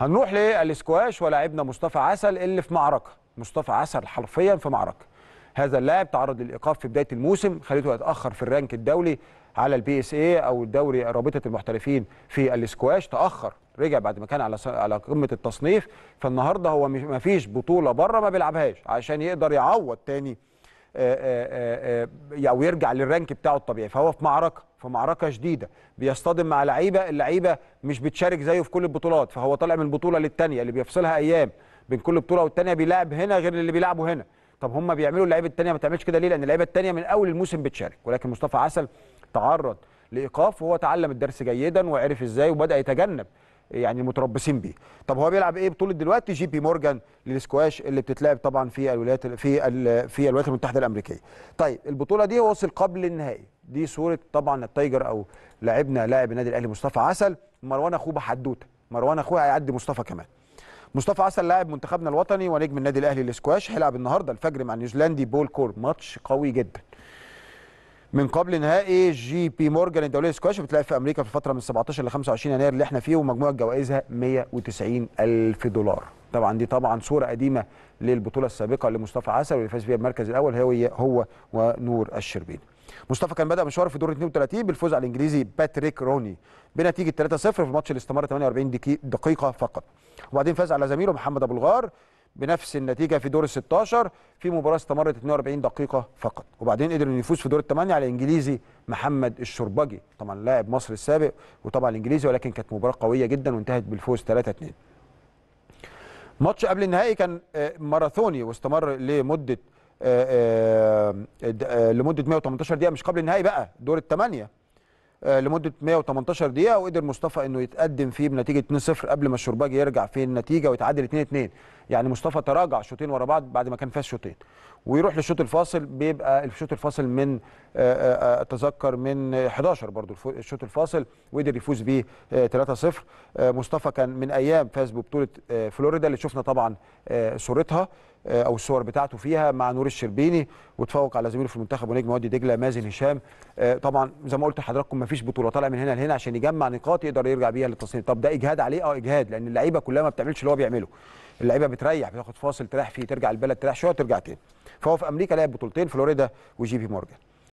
هنروح للاسكواش ولاعبنا مصطفى عسل اللي في معركه مصطفى عسل حرفيا في معركه هذا اللاعب تعرض للايقاف في بدايه الموسم خليته يتاخر في الرانك الدولي على البي اس اي او الدوري رابطه المحترفين في الاسكواش تاخر رجع بعد ما كان على على قمه التصنيف فالنهارده هو ما فيش بطوله بره ما بيلعبهاش عشان يقدر يعوض تاني آه، آه، آه، او يرجع للرانك بتاعه الطبيعي فهو في معركه في معركه شديده بيصطدم مع لعيبه اللعيبه مش بتشارك زيه في كل البطولات فهو طالع من بطوله للتانيه اللي بيفصلها ايام بين كل بطوله والتانيه بيلعب هنا غير اللي بيلعبه هنا طب هم بيعملوا اللعيبه التانيه ما تعملش كده ليه لان اللعيبه التانيه من اول الموسم بتشارك ولكن مصطفى عسل تعرض لايقاف وهو تعلم الدرس جيدا وعرف ازاي وبدا يتجنب يعني متربصين بيه طب هو بيلعب ايه بطوله دلوقتي جي بي مورجان للسكواش اللي بتتلعب طبعا في الولايات في في الولايات المتحده الامريكيه طيب البطوله دي وصل قبل النهائي دي صوره طبعا التايجر او لاعبنا لاعب النادي الاهلي مصطفى عسل مروان اخوه بحدوته مروان اخوه هيعدي مصطفى كمان مصطفى عسل لاعب منتخبنا الوطني ونجم النادي الاهلي للسكواش هيلعب النهارده الفجر مع نيوزيلندي بول كور ماتش قوي جدا من قبل نهائي جي بي مورجان الدوليه سكواش بتلاقي في امريكا في الفتره من 17 ل 25 يناير اللي احنا فيه ومجموع جوائزها 190 الف دولار طبعا دي طبعا صوره قديمه للبطوله السابقه لمصطفى عسل واللي فاز بيها المركز الاول هو هو ونور الشربين مصطفى كان بدا مشواره في دور 32 بالفوز على الانجليزي باتريك روني بنتيجه 3-0 في الماتش اللي استمر 48 دقيقه فقط وبعدين فاز على زميله محمد ابو الغار بنفس النتيجه في دور ال 16 في مباراه استمرت 42 دقيقه فقط وبعدين قدر انه يفوز في دور الثمانيه على الانجليزي محمد الشربجي طبعا لاعب مصر السابق وطبعا الانجليزي ولكن كانت مباراه قويه جدا وانتهت بالفوز 3 2 ماتش قبل النهائي كان آه، ماراثوني واستمر لمده آه، آه، لمده 118 دقيقه مش قبل النهائي بقى دور الثمانيه لمده 118 دقيقه وقدر مصطفى انه يتقدم فيه بنتيجه 2-0 قبل ما الشرباجي يرجع في النتيجه ويتعادل 2-2 يعني مصطفى تراجع شوطين ورا بعض بعد ما كان فاز شوطين ويروح للشوط الفاصل بيبقى الشوط الفاصل من آه، آه، آه، اتذكر من 11 برضو الشوط الفاصل وقدر يفوز بيه 3-0 مصطفى كان من ايام فاز ببطوله فلوريدا اللي شفنا طبعا صورتها او الصور بتاعته فيها مع نور الشربيني وتفوق على زميله في المنتخب ونجم وادي دجله مازن هشام طبعا زي ما قلت لحضراتكم ما فيش بطوله طالع من هنا لهنا عشان يجمع نقاط يقدر يرجع بيها للتصنيف طب ده اجهاد عليه اه اجهاد لان اللعيبه كلها ما بتعملش اللي هو بيعمله اللعيبه بتريح بتاخد فاصل تريح فيه ترجع البلد تريح شويه وترجع تاني فهو في امريكا لعب بطولتين فلوريدا وجي بي مورجان